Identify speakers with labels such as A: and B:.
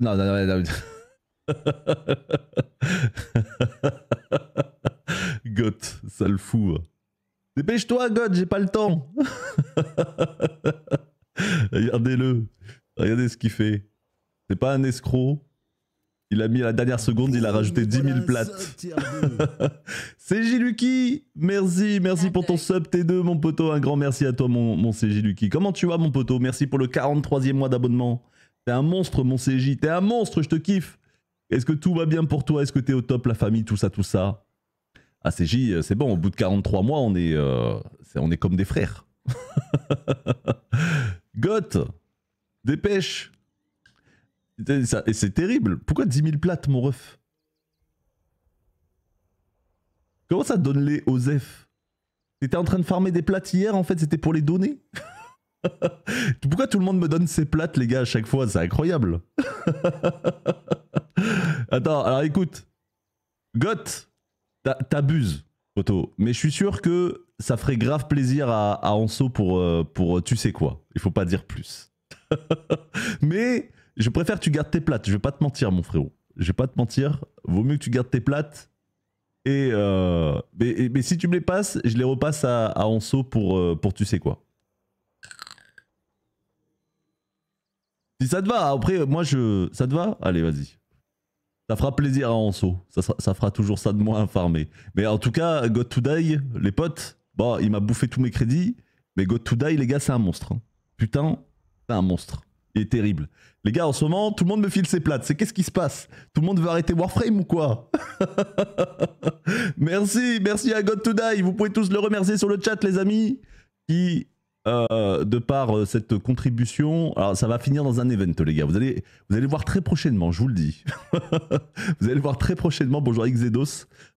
A: Non, non, non, non. sale fou. Dépêche-toi, Goth, j'ai pas le temps. Regardez-le. Regardez ce qu'il fait. C'est pas un escroc. Il a mis à la dernière seconde, il a rajouté 10 000 plates. C'est Jiluki Merci, merci pour ton sub T2, mon poteau. Un grand merci à toi, mon, mon CJ Lucky. Comment tu vas, mon poteau Merci pour le 43e mois d'abonnement. T'es un monstre, mon CJ. T'es un monstre, je te kiffe. Est-ce que tout va bien pour toi Est-ce que t'es au top, la famille, tout ça, tout ça Ah, CJ, euh, c'est bon, au bout de 43 mois, on est, euh, on est comme des frères. gote dépêche. Et C'est terrible. Pourquoi 10 000 plates, mon ref Comment ça donne les Osef T'étais en train de farmer des plates hier, en fait, c'était pour les donner Pourquoi tout le monde me donne ses plates, les gars, à chaque fois C'est incroyable. Attends, alors écoute. Goth, t'abuses, Otto. Mais je suis sûr que ça ferait grave plaisir à, à Anso pour, euh, pour tu sais quoi. Il faut pas dire plus. Mais je préfère que tu gardes tes plates. Je vais pas te mentir, mon frérot. Je vais pas te mentir. Vaut mieux que tu gardes tes plates. Et, euh, mais, si tu me les passes, je les repasse à, à Anso pour, euh, pour tu sais quoi. ça te va. Après, moi, je. Ça te va Allez, vas-y. Ça fera plaisir à Anso. Ça, fera toujours ça de moi, farmer. Mais en tout cas, God to Die, les potes, bah, il m'a bouffé tous mes crédits. Mais God to Die, les gars, c'est un monstre. Hein. Putain, c'est un monstre. Il est terrible. Les gars, en ce moment, tout le monde me file ses plates. C'est qu'est-ce qui se passe Tout le monde veut arrêter Warframe ou quoi Merci, merci à God today Vous pouvez tous le remercier sur le chat, les amis, qui euh, de par euh, cette contribution. Alors ça va finir dans un event, les gars. Vous allez, vous allez voir très prochainement, je vous le dis. vous allez voir très prochainement. Bonjour Xedos.